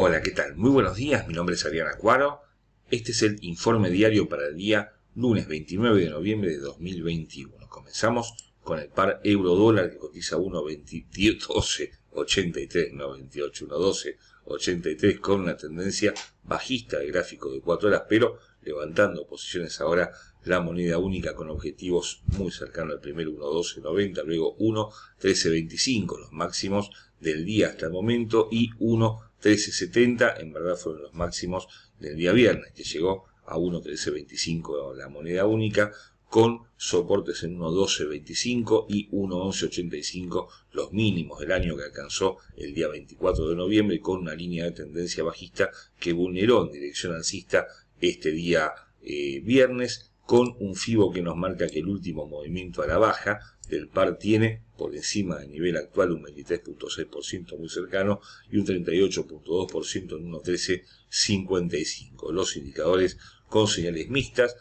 Hola, ¿qué tal? Muy buenos días, mi nombre es Adrián Cuaro. Este es el informe diario para el día lunes 29 de noviembre de 2021. Comenzamos con el par euro dólar que cotiza 1.12.83, no con una tendencia bajista de gráfico de 4 horas, pero levantando posiciones ahora la moneda única con objetivos muy cercanos al primero 1.12.90, luego 1.13.25, los máximos del día hasta el momento, y 1 13.70, en verdad fueron los máximos del día viernes, que llegó a 1.13.25 la moneda única, con soportes en 1.12.25 y 1.11.85 los mínimos del año que alcanzó el día 24 de noviembre con una línea de tendencia bajista que vulneró en dirección alcista este día eh, viernes con un FIBO que nos marca que el último movimiento a la baja del par tiene por encima del nivel actual un 23.6% muy cercano y un 38.2% en 1.1355. Los indicadores con señales mixtas,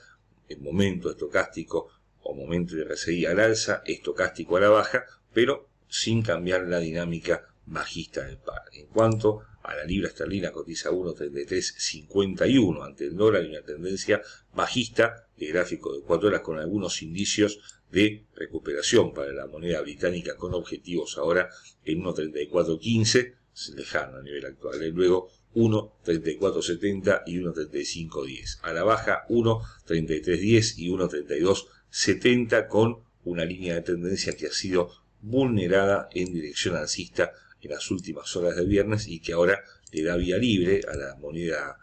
el momento estocástico o momento de RSI al alza, estocástico a la baja, pero sin cambiar la dinámica bajista del par. En cuanto a la libra esterlina cotiza 1.3351 ante el dólar y una tendencia bajista de gráfico de 4 horas con algunos indicios de recuperación para la moneda británica con objetivos ahora en 1.3415, lejano a nivel actual, ¿eh? y luego 1.3470 y 1.3510, a la baja 1.3310 y 1.3270 con una línea de tendencia que ha sido vulnerada en dirección alcista las últimas horas de viernes y que ahora le da vía libre a la moneda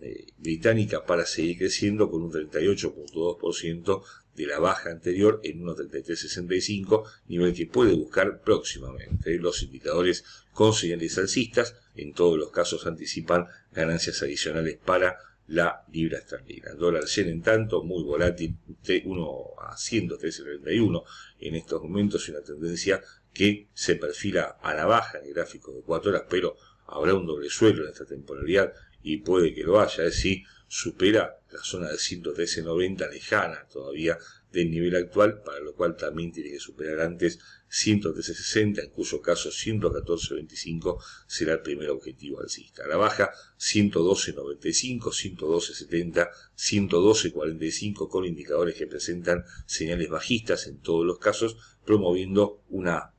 eh, británica para seguir creciendo con un 38.2% de la baja anterior en 33,65 nivel que puede buscar próximamente. Los indicadores con señales alcistas en todos los casos anticipan ganancias adicionales para la libra esterlina. dólar yen, en tanto, muy volátil, 1 a 113.31 en estos momentos y una tendencia que se perfila a la baja en el gráfico de 4 horas, pero habrá un doble suelo en esta temporalidad y puede que lo haya, es si supera la zona de 113.90 lejana todavía del nivel actual, para lo cual también tiene que superar antes 113.60, en cuyo caso 114.25 será el primer objetivo alcista. A La baja 112.95, 112.70, 112.45 con indicadores que presentan señales bajistas en todos los casos, promoviendo una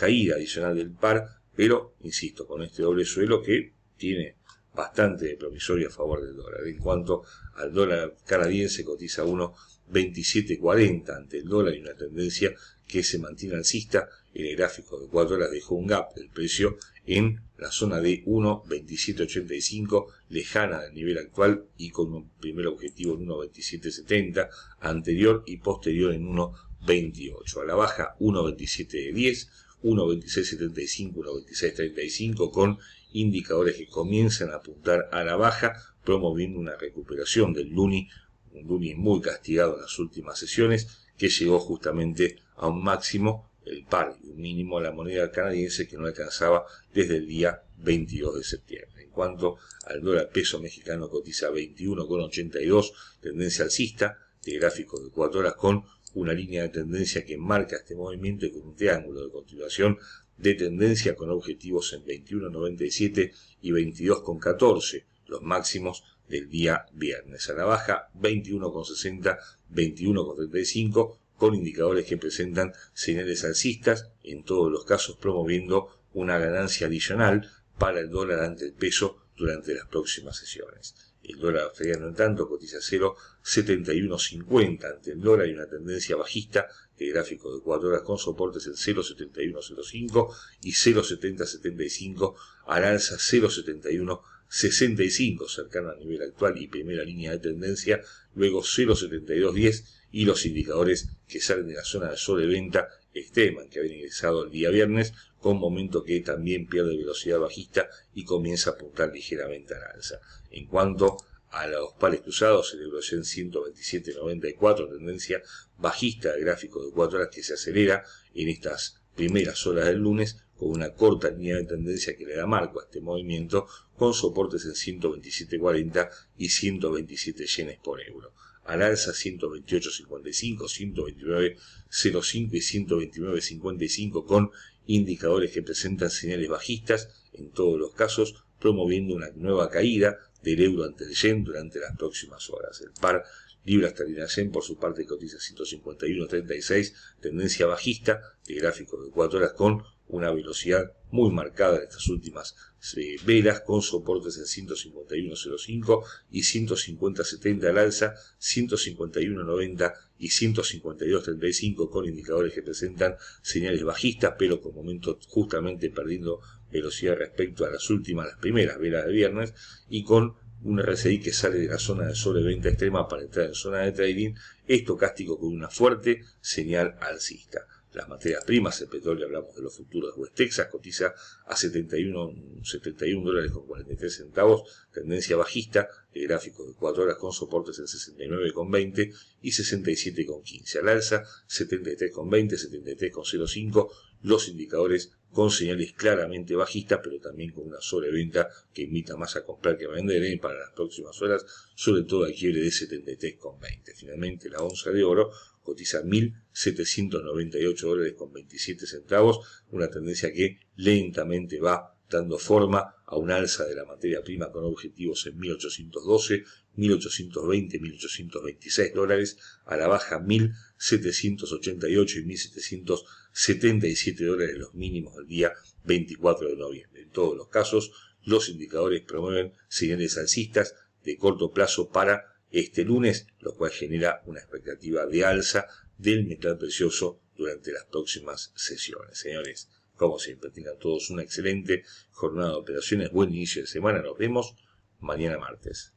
caída adicional del par, pero, insisto, con este doble suelo que tiene bastante de promisoria a favor del dólar. En cuanto al dólar canadiense, cotiza 1.2740 ante el dólar y una tendencia que se mantiene alcista. En el gráfico de 4 horas dejó un gap del precio en la zona de 1.2785, lejana del nivel actual y con un primer objetivo en 1.2770, anterior y posterior en 1.28. A la baja 1.2710, 1.2675, 1.2635, con indicadores que comienzan a apuntar a la baja, promoviendo una recuperación del Luni, un Luni muy castigado en las últimas sesiones, que llegó justamente a un máximo, el par y un mínimo a la moneda canadiense que no alcanzaba desde el día 22 de septiembre. En cuanto al dólar peso mexicano cotiza 21,82, tendencia alcista, de gráfico de 4 horas con una línea de tendencia que marca este movimiento y con un triángulo de continuación de tendencia con objetivos en 21.97 y 22.14, los máximos del día viernes. A la baja 21.60, 21.35, con indicadores que presentan señales alcistas, en todos los casos promoviendo una ganancia adicional para el dólar ante el peso durante las próximas sesiones el dólar australiano en tanto cotiza 0,7150 ante el dólar y una tendencia bajista de gráfico de 4 horas con soportes en 0,7105 y 0,7075 al alza 0,7165 cercano al nivel actual y primera línea de tendencia, luego 0,7210 y los indicadores que salen de la zona de sol de venta que había ingresado el día viernes, con momento que también pierde velocidad bajista y comienza a apuntar ligeramente la alza. En cuanto a los pares cruzados, el en 127.94, tendencia bajista de gráfico de 4 horas que se acelera en estas primeras horas del lunes con una corta línea de tendencia que le da marco a este movimiento con soportes en 127.40 y 127 yenes por euro al alza 128.55, 129.05 y 129.55 con indicadores que presentan señales bajistas en todos los casos, promoviendo una nueva caída del euro ante el yen durante las próximas horas. El par libra esterlina yen por su parte cotiza 151.36, tendencia bajista de gráfico de 4 horas con una velocidad muy marcada en estas últimas eh, velas con soportes en 151.05 y 150.70 al alza, 151.90 y 152.35 con indicadores que presentan señales bajistas pero con momentos justamente perdiendo velocidad respecto a las últimas, las primeras velas de viernes y con un RSI que sale de la zona de sobreventa extrema para entrar en zona de trading estocástico con una fuerte señal alcista las materias primas, el petróleo, hablamos de los futuros de West Texas, cotiza a 71, dólares con 43 centavos, tendencia bajista, el gráfico de 4 horas con soportes en 69,20 y 67,15. Al alza, 73,20, 73,05, los indicadores con señales claramente bajistas, pero también con una sobreventa que invita más a comprar que a vender ¿eh? para las próximas horas, sobre todo al quiebre de 73,20. Finalmente, la onza de oro cotiza 1.798 dólares con 27 centavos, una tendencia que lentamente va dando forma a un alza de la materia prima con objetivos en 1812, 1820, 1826 dólares, a la baja 1788 y 1777 dólares los mínimos del día 24 de noviembre. En todos los casos, los indicadores promueven señales alcistas de corto plazo para este lunes, lo cual genera una expectativa de alza del metal precioso durante las próximas sesiones. Señores, como siempre, tengan todos una excelente jornada de operaciones, buen inicio de semana, nos vemos mañana martes.